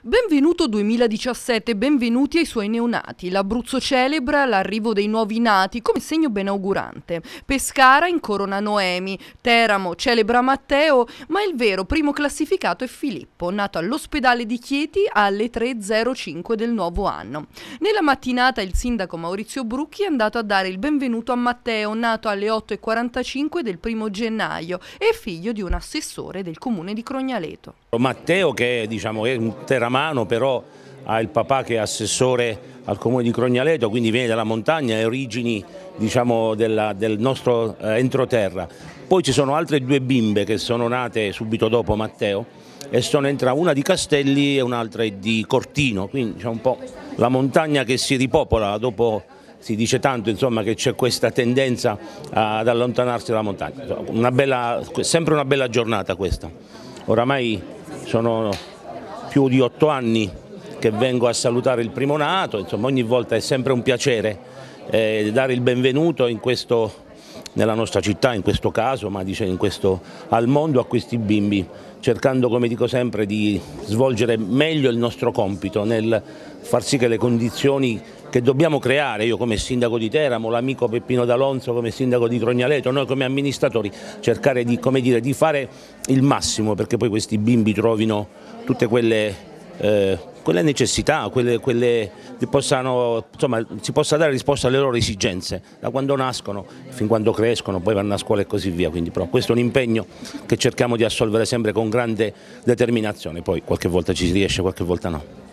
Benvenuto 2017, benvenuti ai suoi neonati. L'Abruzzo celebra l'arrivo dei nuovi nati come segno benaugurante. Pescara incorona Noemi, Teramo celebra Matteo, ma il vero primo classificato è Filippo, nato all'ospedale di Chieti alle 3.05 del nuovo anno. Nella mattinata il sindaco Maurizio Brucchi è andato a dare il benvenuto a Matteo, nato alle 8.45 del primo gennaio e figlio di un assessore del comune di Crognaleto. Matteo che diciamo, è un teramo Gramano, però ha il papà che è assessore al comune di Crognaleto, quindi viene dalla montagna, e origini diciamo, della, del nostro eh, entroterra. Poi ci sono altre due bimbe che sono nate subito dopo Matteo e sono entrate una di Castelli e un'altra di Cortino, quindi c'è diciamo, un po' la montagna che si ripopola dopo si dice tanto insomma, che c'è questa tendenza ad allontanarsi dalla montagna. Una bella, sempre una bella giornata questa. Oramai sono più di otto anni che vengo a salutare il primo nato, insomma ogni volta è sempre un piacere eh, dare il benvenuto questo, nella nostra città in questo caso, ma dice, questo, al mondo a questi bimbi, cercando come dico sempre di svolgere meglio il nostro compito nel far sì che le condizioni che dobbiamo creare, io come sindaco di Teramo, l'amico Peppino D'Alonso come sindaco di Trognaleto, noi come amministratori, cercare di, come dire, di fare il massimo perché poi questi bimbi trovino tutte quelle, eh, quelle necessità, quelle, quelle possano, insomma, si possa dare risposta alle loro esigenze, da quando nascono fin quando crescono, poi vanno a scuola e così via. Quindi, però, questo è un impegno che cerchiamo di assolvere sempre con grande determinazione, poi qualche volta ci si riesce, qualche volta no.